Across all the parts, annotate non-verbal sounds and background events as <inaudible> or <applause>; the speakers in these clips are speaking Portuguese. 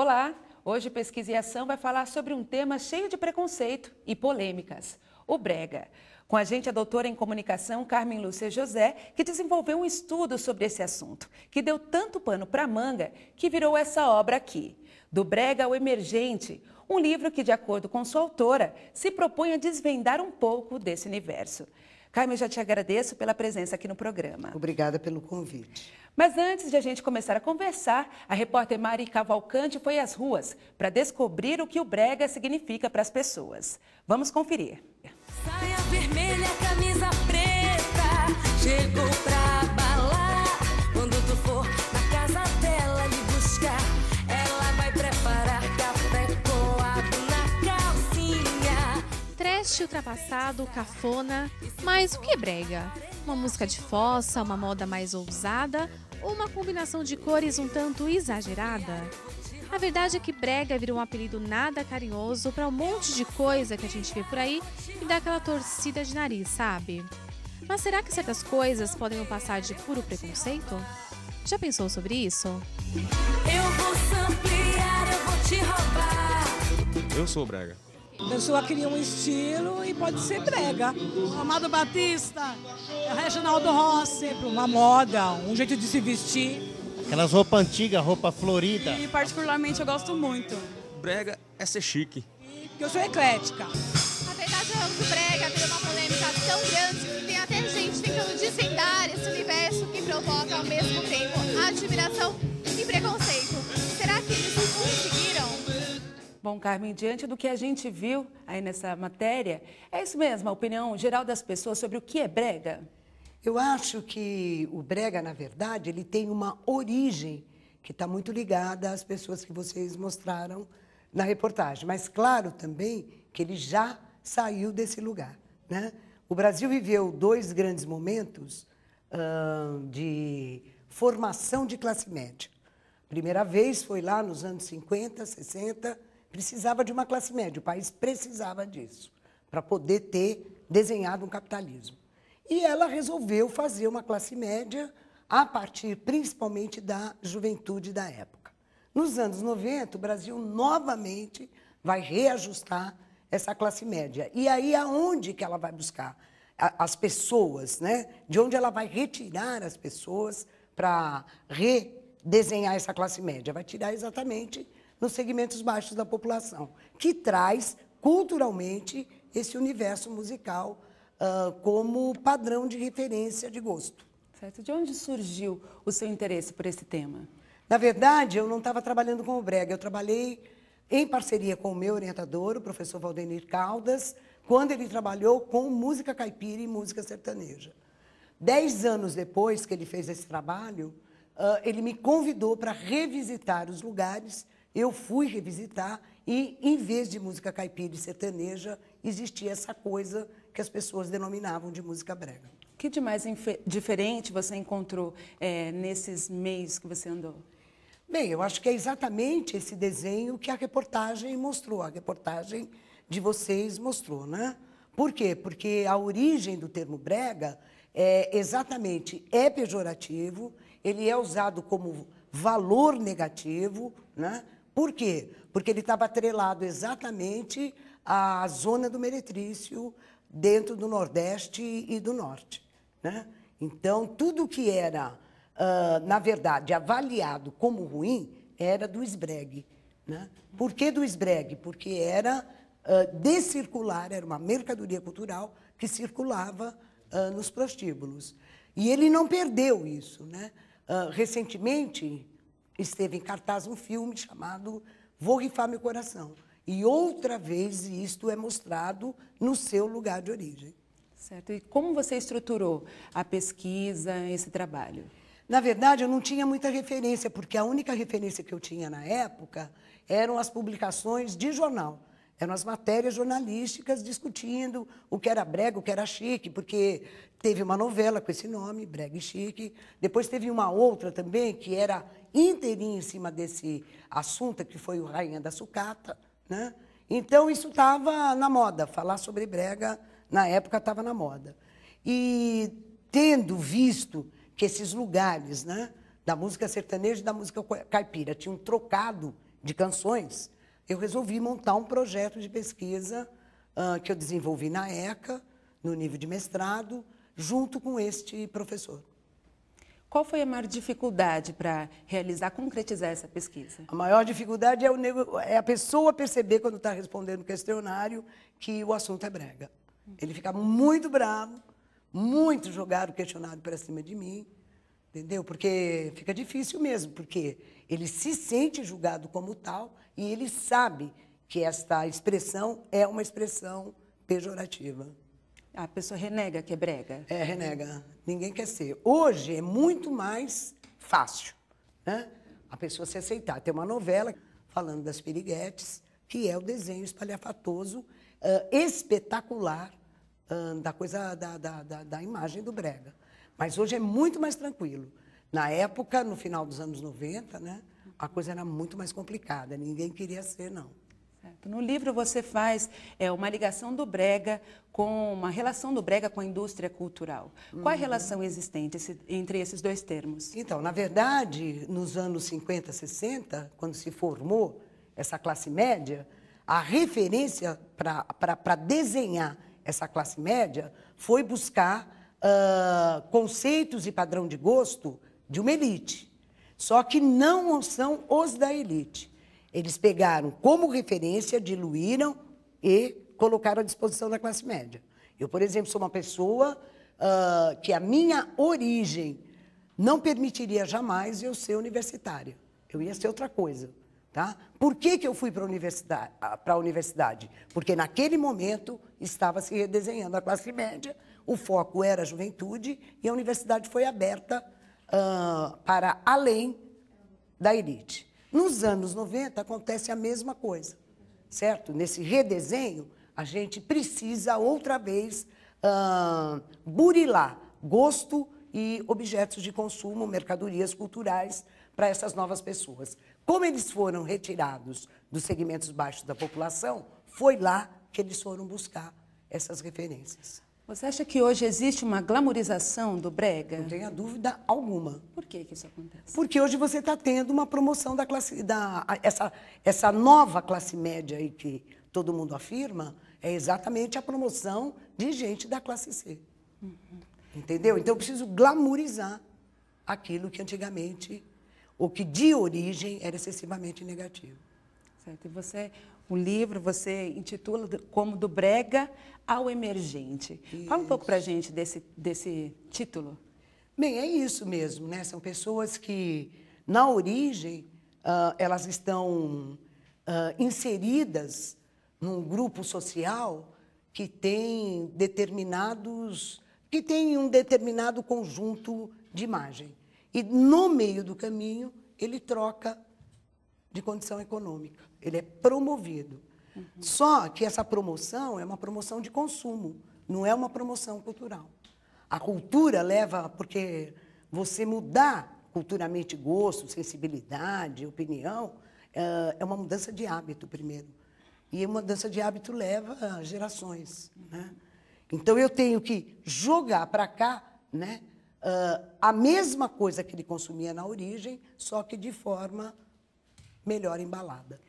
Olá! Hoje Pesquisa e Ação vai falar sobre um tema cheio de preconceito e polêmicas, o brega. Com a gente a doutora em comunicação Carmen Lúcia José, que desenvolveu um estudo sobre esse assunto, que deu tanto pano para manga que virou essa obra aqui, Do Brega ao Emergente, um livro que, de acordo com sua autora, se propõe a desvendar um pouco desse universo. Caio, eu já te agradeço pela presença aqui no programa. Obrigada pelo convite. Mas antes de a gente começar a conversar, a repórter Mari Cavalcante foi às ruas para descobrir o que o brega significa para as pessoas. Vamos conferir. Saia vermelha, camisa preta, chegou pra triste, ultrapassado, cafona, mas o que é brega? Uma música de fossa, uma moda mais ousada ou uma combinação de cores um tanto exagerada? A verdade é que brega virou um apelido nada carinhoso para um monte de coisa que a gente vê por aí e dá aquela torcida de nariz, sabe? Mas será que certas coisas podem passar de puro preconceito? Já pensou sobre isso? Eu vou samplear, eu vou te roubar. Eu sou brega. A pessoa cria um estilo e pode ser brega. Amado Batista, é Reginaldo Rossi. Uma moda, um jeito de se vestir. Aquelas roupas antigas, roupa florida. E particularmente eu gosto muito. Brega é ser chique. E, porque eu sou eclética. Apesar verdade ramo do brega ter uma polêmica tão grande que tem até gente tentando desvendar esse universo que provoca ao mesmo tempo admiração Bom, Carmen, diante do que a gente viu aí nessa matéria, é isso mesmo, a opinião geral das pessoas sobre o que é brega? Eu acho que o brega, na verdade, ele tem uma origem que está muito ligada às pessoas que vocês mostraram na reportagem. Mas claro também que ele já saiu desse lugar. Né? O Brasil viveu dois grandes momentos uh, de formação de classe média. A primeira vez foi lá nos anos 50, 60, Precisava de uma classe média, o país precisava disso, para poder ter desenhado um capitalismo. E ela resolveu fazer uma classe média a partir principalmente da juventude da época. Nos anos 90, o Brasil novamente vai reajustar essa classe média. E aí aonde que ela vai buscar as pessoas, né? De onde ela vai retirar as pessoas para redesenhar essa classe média? Vai tirar exatamente nos segmentos baixos da população, que traz culturalmente esse universo musical uh, como padrão de referência de gosto. Certo. De onde surgiu o seu interesse por esse tema? Na verdade, eu não estava trabalhando com o brega, eu trabalhei em parceria com o meu orientador, o professor Valdenir Caldas, quando ele trabalhou com música caipira e música sertaneja. Dez anos depois que ele fez esse trabalho, uh, ele me convidou para revisitar os lugares eu fui revisitar e, em vez de música caipira e sertaneja, existia essa coisa que as pessoas denominavam de música brega. que demais diferente você encontrou é, nesses meios que você andou? Bem, eu acho que é exatamente esse desenho que a reportagem mostrou, a reportagem de vocês mostrou, né? Por quê? Porque a origem do termo brega é exatamente é pejorativo, ele é usado como valor negativo, né? Por quê? Porque ele estava atrelado exatamente à zona do meretrício dentro do Nordeste e do Norte. Né? Então, tudo que era, uh, na verdade, avaliado como ruim era do esbregue. Né? Por que do esbregue? Porque era uh, era uma mercadoria cultural que circulava uh, nos prostíbulos. E ele não perdeu isso. Né? recentemente, esteve em cartaz um filme chamado Vou Rifar Meu Coração. E outra vez isto é mostrado no seu lugar de origem. Certo. E como você estruturou a pesquisa, esse trabalho? Na verdade, eu não tinha muita referência, porque a única referência que eu tinha na época eram as publicações de jornal. Eram as matérias jornalísticas discutindo o que era brega, o que era chique, porque teve uma novela com esse nome, brega e chique. Depois teve uma outra também, que era inteirinha em cima desse assunto, que foi o Rainha da Sucata. Né? Então, isso estava na moda. Falar sobre brega, na época, estava na moda. E tendo visto que esses lugares né, da música sertaneja e da música caipira tinham trocado de canções, eu resolvi montar um projeto de pesquisa uh, que eu desenvolvi na ECA, no nível de mestrado, junto com este professor. Qual foi a maior dificuldade para realizar, concretizar essa pesquisa? A maior dificuldade é, nego... é a pessoa perceber, quando está respondendo o questionário, que o assunto é brega. Ele fica muito bravo, muito jogado o questionário para cima de mim, entendeu? Porque fica difícil mesmo, porque ele se sente julgado como tal e ele sabe que esta expressão é uma expressão pejorativa. A pessoa renega que é brega. É, renega. Ninguém quer ser. Hoje é muito mais fácil, né? A pessoa se aceitar. Tem uma novela falando das piriguetes, que é o desenho espalhafatoso, uh, espetacular, uh, da coisa, da, da, da, da imagem do brega. Mas hoje é muito mais tranquilo. Na época, no final dos anos 90, né? A coisa era muito mais complicada. Ninguém queria ser, não. Certo. No livro você faz é, uma ligação do brega com uma relação do brega com a indústria cultural. Uhum. Qual a uhum. relação existente esse, entre esses dois termos? Então, na verdade, nos anos 50, 60, quando se formou essa classe média, a referência para desenhar essa classe média foi buscar uh, conceitos e padrão de gosto de uma elite. Só que não são os da elite. Eles pegaram como referência, diluíram e colocaram à disposição da classe média. Eu, por exemplo, sou uma pessoa uh, que a minha origem não permitiria jamais eu ser universitária. Eu ia ser outra coisa. Tá? Por que, que eu fui para universidade, ah, a universidade? Porque naquele momento estava se redesenhando a classe média, o foco era a juventude e a universidade foi aberta uh, para além da elite. Nos anos 90 acontece a mesma coisa, certo? Nesse redesenho, a gente precisa outra vez uh, burilar gosto e objetos de consumo, mercadorias culturais para essas novas pessoas. Como eles foram retirados dos segmentos baixos da população, foi lá que eles foram buscar essas referências. Você acha que hoje existe uma glamorização do brega? Não tenho dúvida alguma. Por que, que isso acontece? Porque hoje você está tendo uma promoção da classe, da, essa, essa nova classe média aí que todo mundo afirma, é exatamente a promoção de gente da classe C. Uhum. Entendeu? Então eu preciso glamorizar aquilo que antigamente, ou que de origem era excessivamente negativo. Certo. E você o livro você intitula como Do Brega ao Emergente. Isso. Fala um pouco para a gente desse, desse título. Bem, é isso mesmo, né? São pessoas que, na origem, uh, elas estão uh, inseridas num grupo social que tem determinados, que tem um determinado conjunto de imagem. E no meio do caminho ele troca de condição econômica ele é promovido. Uhum. Só que essa promoção é uma promoção de consumo, não é uma promoção cultural. A cultura leva, porque você mudar culturalmente gosto, sensibilidade, opinião, eh, é uma mudança de hábito primeiro. E uma mudança de hábito leva gerações. Né? Então eu tenho que jogar para cá né, eh, a mesma coisa que ele consumia na origem, só que de forma melhor embalada.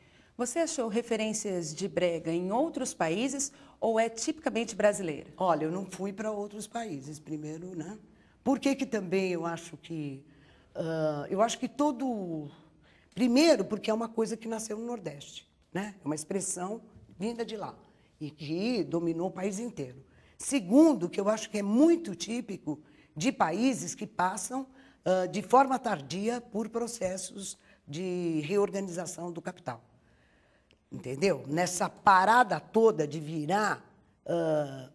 Você achou referências de brega em outros países ou é tipicamente brasileira? Olha, eu não fui para outros países, primeiro, né? Por que, que também eu acho que. Uh, eu acho que todo. Primeiro, porque é uma coisa que nasceu no Nordeste, né? É uma expressão vinda de lá e que dominou o país inteiro. Segundo, que eu acho que é muito típico de países que passam uh, de forma tardia por processos de reorganização do capital entendeu? Nessa parada toda de virar uh,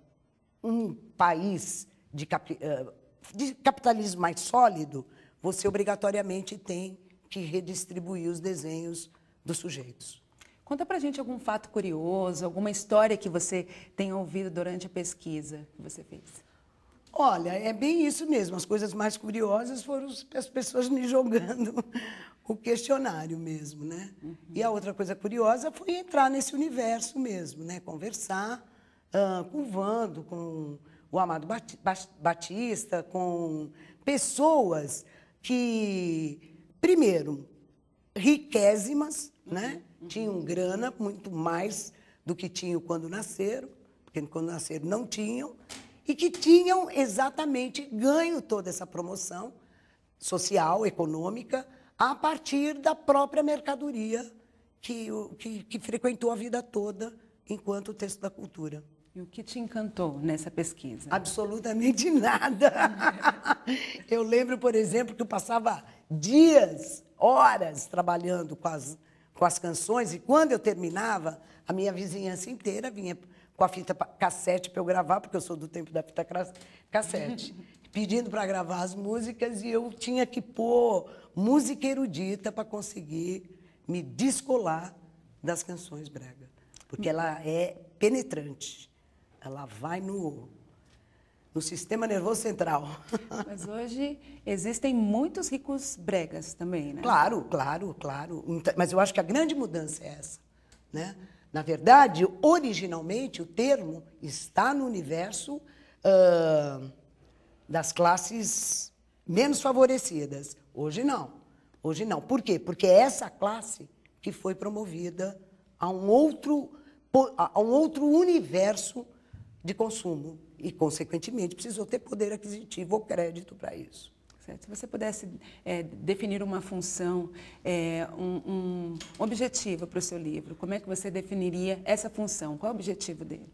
um país de, uh, de, capitalismo mais sólido, você obrigatoriamente tem que redistribuir os desenhos dos sujeitos. Conta pra gente algum fato curioso, alguma história que você tenha ouvido durante a pesquisa que você fez. Olha, é bem isso mesmo. As coisas mais curiosas foram as pessoas me <laughs> jogando o questionário mesmo, né? Uhum. E a outra coisa curiosa foi entrar nesse universo mesmo, né? Conversar uh, com o Vando, com o Amado Batista, com pessoas que, primeiro, riquésimas, uhum. né? Tinham grana, muito mais do que tinham quando nasceram, porque quando nasceram não tinham, e que tinham exatamente ganho toda essa promoção social, econômica, a partir da própria mercadoria que, que, que frequentou a vida toda enquanto texto da cultura. E o que te encantou nessa pesquisa? Absolutamente <laughs> nada. Eu lembro, por exemplo, que eu passava dias, horas trabalhando com as, com as canções e quando eu terminava, a minha vizinhança inteira vinha com a fita cassete para eu gravar, porque eu sou do tempo da fita cassete. <laughs> pedindo para gravar as músicas e eu tinha que pôr música erudita para conseguir me descolar das canções brega, porque ela é penetrante. Ela vai no no sistema nervoso central. <laughs> Mas hoje existem muitos ricos bregas também, né? Claro, claro, claro. Então, mas eu acho que a grande mudança é essa, né? Na verdade, originalmente o termo está no universo uh, das classes menos favorecidas. Hoje não. Hoje não. Por quê? Porque é essa classe que foi promovida a um outro, a um outro universo de consumo e, consequentemente, precisou ter poder aquisitivo ou crédito para isso. Se você pudesse é, definir uma função, é, um, um objetivo para o seu livro, como é que você definiria essa função? Qual é o objetivo dele?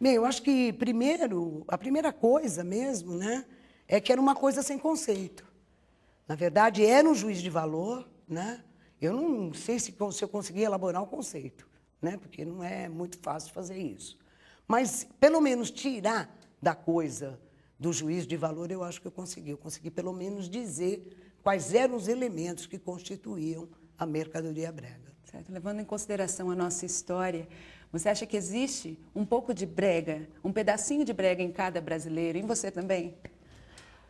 Bem, eu acho que primeiro, a primeira coisa mesmo, né, é que era uma coisa sem conceito. Na verdade, era um juiz de valor, né? Eu não sei se, se eu consegui elaborar o um conceito, né? Porque não é muito fácil fazer isso. Mas, pelo menos, tirar da coisa do juiz de valor, eu acho que eu consegui. Eu consegui, pelo menos, dizer quais eram os elementos que constituíam a mercadoria brega. Certo. Levando em consideração a nossa história, você acha que existe um pouco de brega, um pedacinho de brega em cada brasileiro, em você também?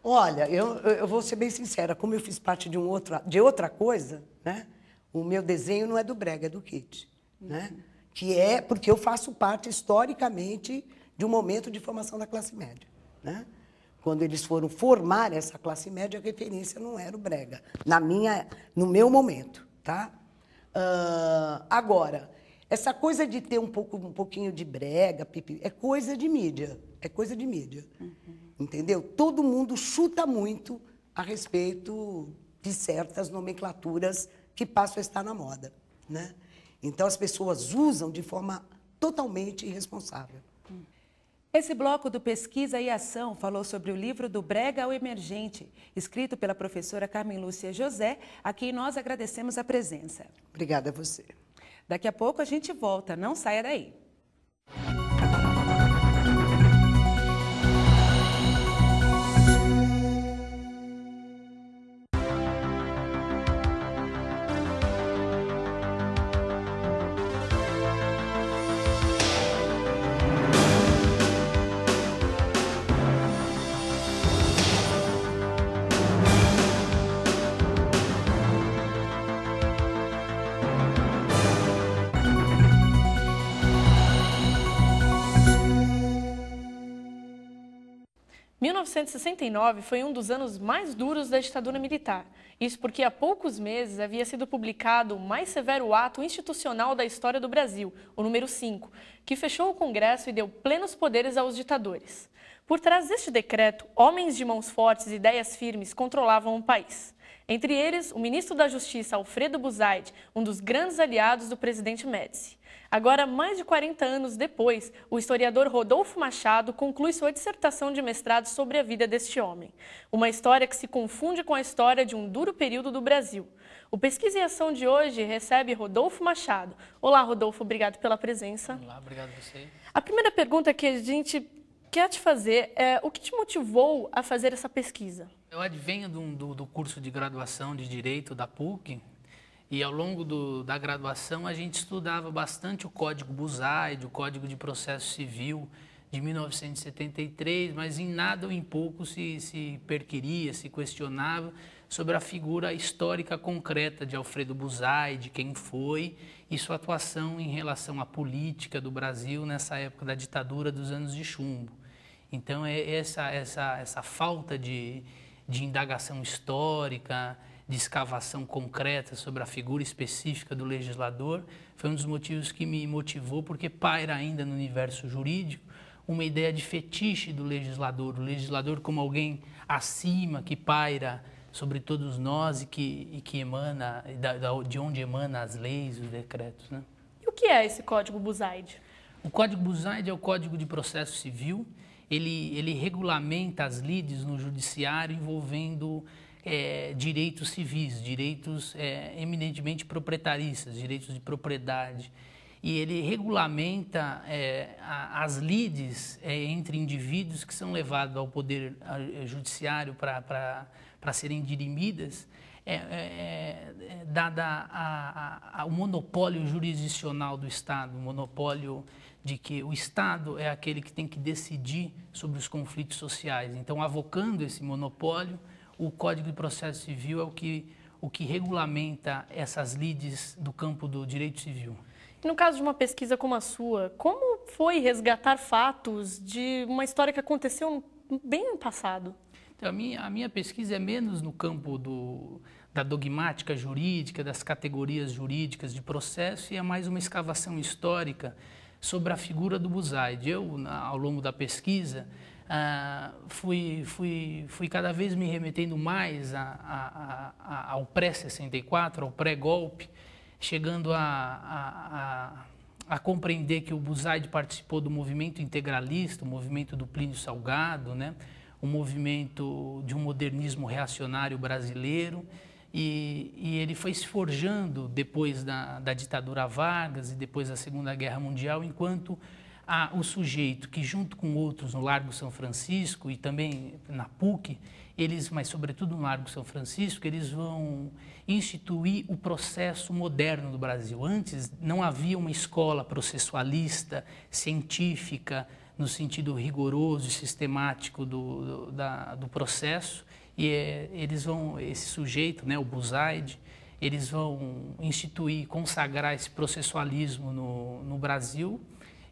Olha, eu, eu vou ser bem sincera, como eu fiz parte de, um outro, de outra coisa, né? O meu desenho não é do Brega, é do Kit, né? Uhum. Que é porque eu faço parte historicamente de um momento de formação da classe média, né? Quando eles foram formar essa classe média, a referência não era o Brega, na minha, no meu momento, tá? Uh, agora, essa coisa de ter um pouco, um pouquinho de Brega, pipi, é coisa de mídia, é coisa de mídia. Uhum entendeu? Todo mundo chuta muito a respeito de certas nomenclaturas que passam a estar na moda, né? Então as pessoas usam de forma totalmente irresponsável. Esse bloco do Pesquisa e Ação falou sobre o livro do Brega ao Emergente, escrito pela professora Carmen Lúcia José, a quem nós agradecemos a presença. Obrigada a você. Daqui a pouco a gente volta, não saia daí. 1969 foi um dos anos mais duros da ditadura militar. Isso porque há poucos meses havia sido publicado o mais severo ato institucional da história do Brasil, o número 5, que fechou o Congresso e deu plenos poderes aos ditadores. Por trás deste decreto, homens de mãos fortes e ideias firmes controlavam o país. Entre eles, o ministro da Justiça, Alfredo Buzaid, um dos grandes aliados do presidente Médici. Agora, mais de 40 anos depois, o historiador Rodolfo Machado conclui sua dissertação de mestrado sobre a vida deste homem. Uma história que se confunde com a história de um duro período do Brasil. O Pesquisa em Ação de hoje recebe Rodolfo Machado. Olá, Rodolfo, obrigado pela presença. Olá, obrigado a você. A primeira pergunta que a gente quer te fazer é o que te motivou a fazer essa pesquisa? Eu advenho do, do curso de graduação de Direito da PUC, e ao longo do, da graduação a gente estudava bastante o Código Buzaide, o Código de Processo Civil de 1973, mas em nada ou em pouco se, se perquiria, se questionava sobre a figura histórica concreta de Alfredo Buzai, de quem foi e sua atuação em relação à política do Brasil nessa época da ditadura dos anos de chumbo. Então é essa, essa, essa falta de, de indagação histórica, de escavação concreta sobre a figura específica do legislador, foi um dos motivos que me motivou, porque paira ainda no universo jurídico uma ideia de fetiche do legislador, o legislador como alguém acima, que paira sobre todos nós e que, e que emana, de onde emana as leis, os decretos. Né? E o que é esse Código Buzaide? O Código Buzaide é o Código de Processo Civil, ele, ele regulamenta as lides no judiciário envolvendo é, direitos civis, direitos é, eminentemente proprietaristas, direitos de propriedade. E ele regulamenta é, as lides é, entre indivíduos que são levados ao poder é, judiciário para serem dirimidas, é, dada a, a, o monopólio jurisdicional do Estado, o monopólio de que o Estado é aquele que tem que decidir sobre os conflitos sociais. Então, avocando esse monopólio, o Código de Processo Civil é o que, o que regulamenta essas lides do campo do direito civil. No caso de uma pesquisa como a sua, como foi resgatar fatos de uma história que aconteceu bem no passado? Então, a, minha, a minha pesquisa é menos no campo do, da dogmática jurídica, das categorias jurídicas de processo e é mais uma escavação histórica sobre a figura do Buzaid. Eu, na, ao longo da pesquisa, ah, fui, fui, fui cada vez me remetendo mais a, a, a, ao pré-64, ao pré-golpe, chegando a, a compreender que o Buzaide participou do movimento integralista, o movimento do Plínio Salgado, né? o movimento de um modernismo reacionário brasileiro. E, e ele foi se forjando depois da, da ditadura Vargas e depois da Segunda Guerra Mundial, enquanto há o sujeito que, junto com outros no Largo São Francisco e também na PUC, eles, mas sobretudo no Largo São Francisco, eles vão instituir o processo moderno do Brasil. Antes não havia uma escola processualista, científica, no sentido rigoroso e sistemático do, do, da, do processo. E é, eles vão, esse sujeito, né, o Buzaide, eles vão instituir, consagrar esse processualismo no, no Brasil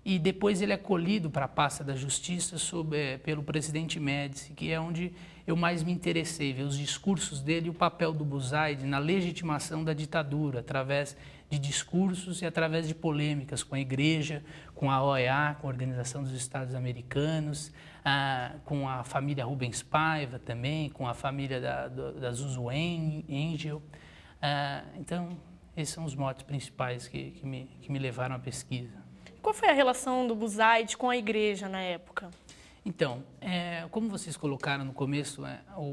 e depois ele é colhido para a pasta da Justiça sob, é, pelo presidente Médici, que é onde eu mais me interessei, ver os discursos dele e o papel do Buzaide na legitimação da ditadura, através de discursos e através de polêmicas com a igreja, com a OEA, com a Organização dos Estados Americanos, a, ah, com a família Rubens Paiva também, com a família da, da Zuzu Angel. A, ah, então, esses são os motos principais que, que, me, que me levaram à pesquisa. Qual foi a relação do Buzaid com a igreja na época? Então, é, como vocês colocaram no começo, é, o,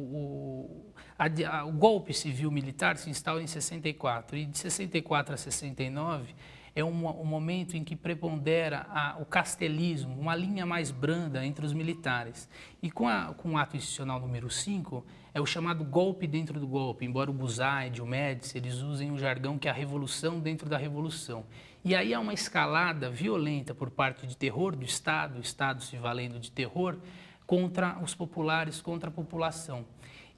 o, a, a, o, golpe civil-militar se instala em 64 e de 64 a 69 é um, um momento em que prepondera a, o castelismo, uma linha mais branda entre os militares. E com, com o ato institucional número 5, é o chamado golpe dentro do golpe, embora o Buzaid, o Médici, eles usem o jargão que é a revolução dentro da revolução. E aí há uma escalada violenta por parte de terror do Estado, o Estado se valendo de terror, contra os populares, contra a população.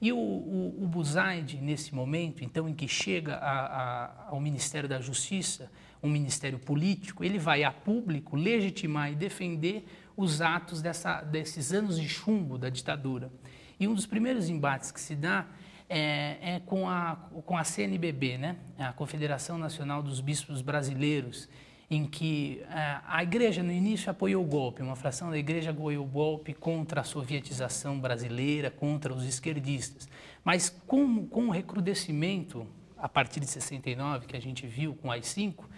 E o, o, o Buzaid, nesse momento, então, em que chega a, a, ao Ministério da Justiça, um ministério político, ele vai a público legitimar e defender os atos dessa, desses anos de chumbo da ditadura. E um dos primeiros embates que se dá é, é com, a, com a CNBB, né? É a Confederação Nacional dos Bispos Brasileiros, em que a, é, a igreja no início apoiou o golpe, uma fração da igreja apoiou o golpe contra a sovietização brasileira, contra os esquerdistas. Mas com, com o recrudescimento, a partir de 69, que a gente viu com as cinco,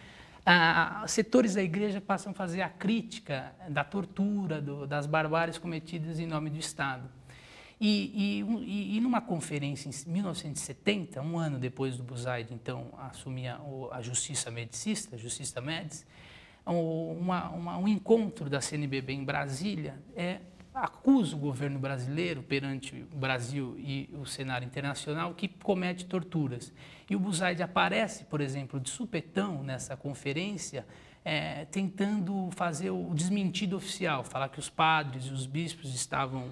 ah, setores da igreja passam a fazer a crítica da tortura, do, das barbáries cometidas em nome do Estado. E, e, e, numa conferência em 1970, um ano depois do Buzaid, então, assumir a, a Justiça Medicista, a Justiça Médici, uma, uma, um encontro da CNBB em Brasília é, acusa o governo brasileiro perante o Brasil e o cenário internacional que comete torturas. E o Buzaid aparece, por exemplo, de supetão nessa conferência, é, tentando fazer o desmentido oficial, falar que os padres e os bispos estavam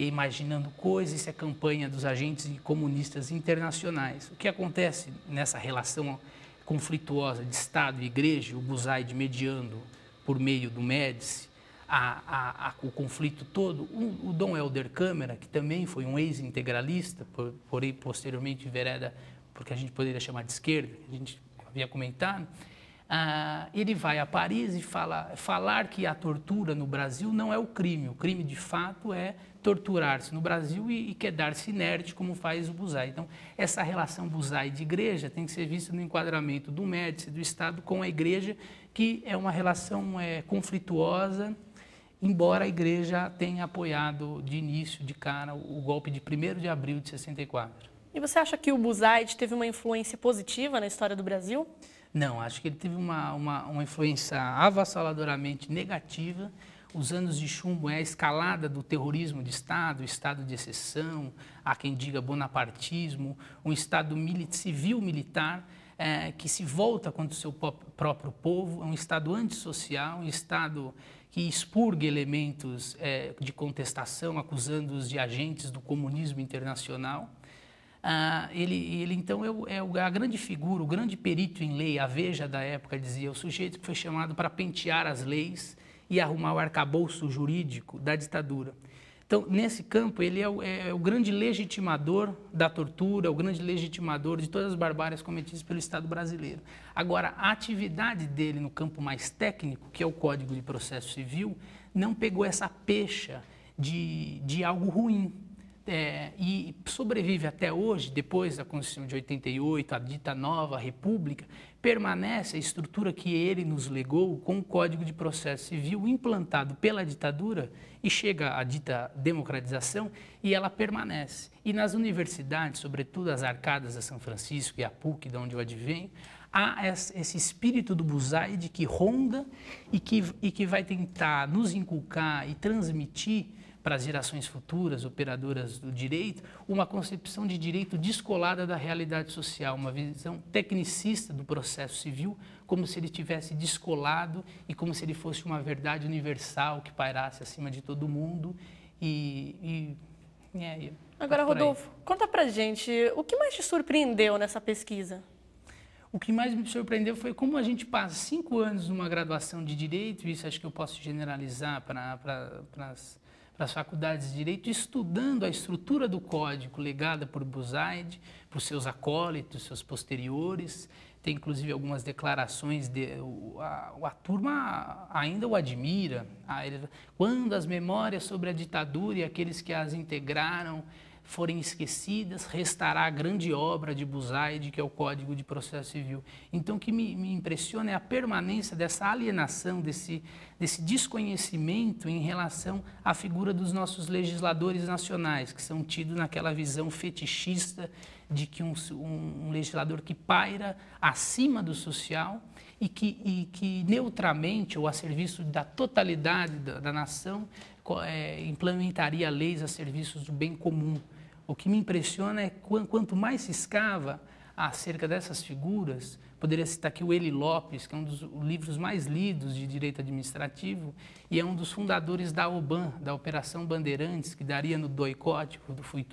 e imaginando coisas, isso é campanha dos agentes comunistas internacionais. O que acontece nessa relação conflituosa de Estado e Igreja, o Buzaide mediando por meio do Médici, a, a, a, o conflito todo. O, o, Dom Helder Câmara, que também foi um ex-integralista, por, porém posteriormente vereda, porque a gente poderia chamar de esquerda, a gente havia comentado, ah, ele vai a Paris e fala, falar que a tortura no Brasil não é o crime. O crime, de fato, é torturar-se no Brasil e, e quedar-se inerte, como faz o Buzai. Então, essa relação Buzai de igreja tem que ser vista no enquadramento do Médici, do Estado, com a igreja, que é uma relação é, conflituosa, embora a igreja tenha apoiado de início, de cara, o golpe de 1 de abril de 64. E você acha que o Buzai teve uma influência positiva na história do Brasil? Não, acho que ele teve uma, uma, uma influência avassaladoramente negativa. Os anos de chumbo é a escalada do terrorismo de Estado, Estado de exceção, há quem diga bonapartismo, um Estado mili civil-militar é, que se volta contra o seu próprio povo, é um Estado antissocial, um Estado que expurga elementos é, de contestação, acusando-os de agentes do comunismo internacional. Ah, ele, ele, então, é, o, é a grande figura, o grande perito em lei, a veja da época, dizia, o sujeito que foi chamado para pentear as leis e arrumar o arcabouço jurídico da ditadura. Então, nesse campo, ele é o, é, é o grande legitimador da tortura, o grande legitimador de todas as barbárias cometidas pelo Estado brasileiro. Agora, a atividade dele no campo mais técnico, que é o Código de Processo Civil, não pegou essa pecha de, de algo ruim, é, e sobrevive até hoje, depois da Constituição de 88, a dita nova República, permanece a estrutura que ele nos legou com o Código de Processo Civil implantado pela ditadura e chega a dita democratização e ela permanece. E nas universidades, sobretudo as arcadas da São Francisco e a PUC, de onde eu advenho, há esse espírito do Buzaide que ronda e que, e que vai tentar nos inculcar e transmitir para as gerações futuras, operadoras do direito, uma concepção de direito descolada da realidade social, uma visão tecnicista do processo civil, como se ele tivesse descolado e como se ele fosse uma verdade universal que pairasse acima de todo mundo. E, e, é, Agora, Rodolfo, conta para gente o que mais te surpreendeu nessa pesquisa? O que mais me surpreendeu foi como a gente passa cinco anos numa graduação de direito, isso acho que eu posso generalizar para as para as faculdades de Direito, estudando a estrutura do código legada por Buzaide, para os seus acólitos, seus posteriores. Tem, inclusive, algumas declarações, de, a, a turma ainda o admira. Ah, quando as memórias sobre a ditadura e aqueles que as integraram forem esquecidas, restará a grande obra de Buzaide, que é o Código de Processo Civil. Então, o que me, me impressiona é a permanência dessa alienação, desse, desse desconhecimento em relação à figura dos nossos legisladores nacionais, que são tidos naquela visão fetichista de que um, um, um legislador que paira acima do social e que, e que neutramente ou a serviço da totalidade da, da nação é, implementaria leis a serviço do bem comum. O que me impressiona é quanto mais se escava acerca dessas figuras, poderia citar aqui o Eli Lopes, que é um dos livros mais lidos de direito administrativo e é um dos fundadores da OBAN, da Operação Bandeirantes, que daria no doicote,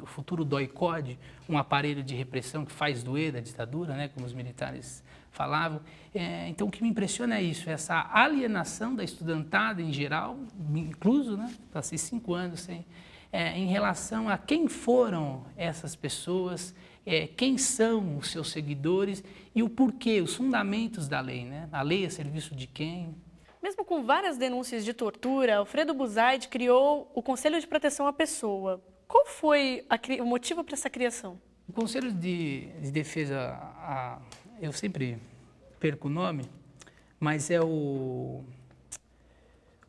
o futuro doicode, um aparelho de repressão que faz doer da ditadura, né, como os militares falavam. É, então, o que me impressiona é isso, é essa alienação da estudantada em geral, incluso, né, passei cinco anos sem é, em relação a quem foram essas pessoas, é, quem são os seus seguidores e o porquê, os fundamentos da lei, né? A lei a é serviço de quem? Mesmo com várias denúncias de tortura, Alfredo Buzaid criou o Conselho de Proteção à Pessoa. Qual foi a, o motivo para essa criação? O Conselho de, de Defesa, a, eu sempre perco o nome, mas é o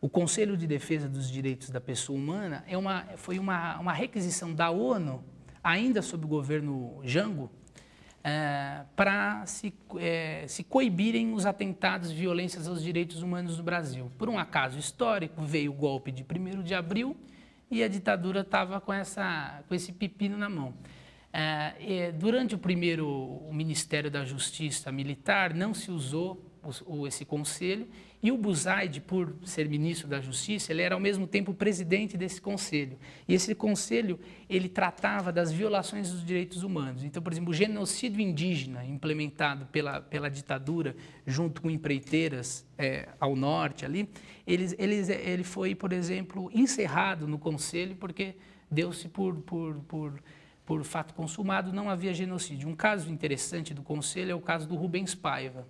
o Conselho de Defesa dos Direitos da Pessoa Humana é uma, foi uma, uma requisição da ONU, ainda sob o governo Jango, é, eh, para se, é, se coibirem os atentados e violências aos direitos humanos no Brasil. Por um acaso histórico, veio o golpe de 1 de abril e a ditadura estava com, essa, com esse pepino na mão. É, durante o primeiro o Ministério da Justiça Militar, não se usou o, o, esse conselho e o Buzaide, por ser ministro da Justiça, ele era ao mesmo tempo presidente desse conselho. E esse conselho, ele tratava das violações dos direitos humanos. Então, por exemplo, o genocídio indígena implementado pela, pela ditadura, junto com empreiteiras é, ao norte ali, ele, ele, ele foi, por exemplo, encerrado no conselho porque deu-se por, por, por por fato consumado, não havia genocídio. Um caso interessante do Conselho é o caso do Rubens Paiva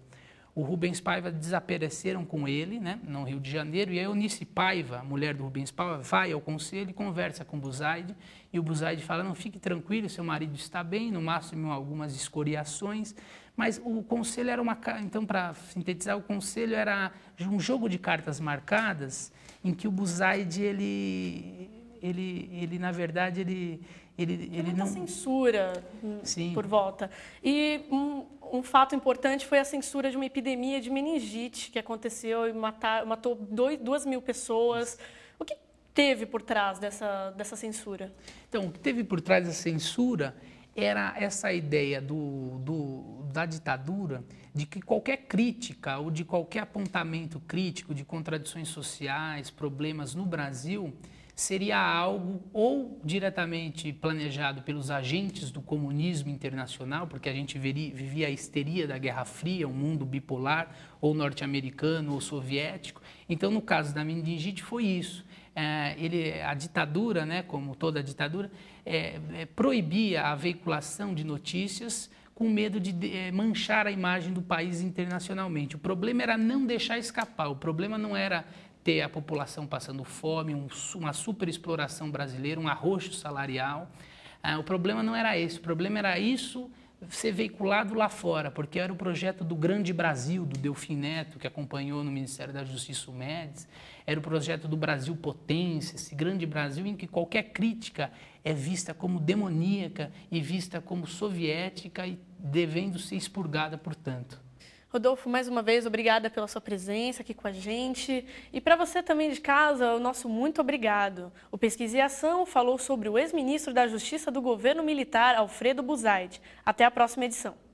o Rubens Paiva desapareceram com ele, né, no Rio de Janeiro, e a Eunice Paiva, mulher do Rubens Paiva, vai ao conselho e conversa com o Buzaide, e o Buzaide fala, não, fique tranquilo, seu marido está bem, no máximo algumas escoriações, mas o conselho era uma... Então, para sintetizar, o conselho era um jogo de cartas marcadas em que o Buzaide, ele, ele, ele na verdade, ele... Ele, ele muita não... censura Sim. por volta. E um, um fato importante foi a censura de uma epidemia de meningite que aconteceu e matar, matou dois, duas mil pessoas. O que teve por trás dessa, dessa censura? Então, o que teve por trás da censura era essa ideia do, do, da ditadura de que qualquer crítica ou de qualquer apontamento crítico de contradições sociais, problemas no Brasil, seria algo ou diretamente planejado pelos agentes do comunismo internacional, porque a gente veria, vivia a histeria da Guerra Fria, um mundo bipolar, ou norte-americano ou soviético. Então, no caso da meningite, foi isso. É, ele, a ditadura, né, como toda ditadura, é, é, proibia a veiculação de notícias com medo de é, manchar a imagem do país internacionalmente. O problema era não deixar escapar, o problema não era ter a população passando fome, um, uma superexploração brasileira, um arroxo salarial. Ah, o problema não era esse, o problema era isso ser veiculado lá fora, porque era o projeto do Grande Brasil, do Delfim Neto, que acompanhou no Ministério da Justiça o MEDES, era o projeto do Brasil Potência, esse grande Brasil em que qualquer crítica é vista como demoníaca e vista como soviética e devendo ser expurgada, portanto. Rodolfo, mais uma vez, obrigada pela sua presença aqui com a gente. E para você também de casa, o nosso muito obrigado. O Pesquisa e Ação falou sobre o ex-ministro da Justiça do governo militar, Alfredo Buzaid. Até a próxima edição.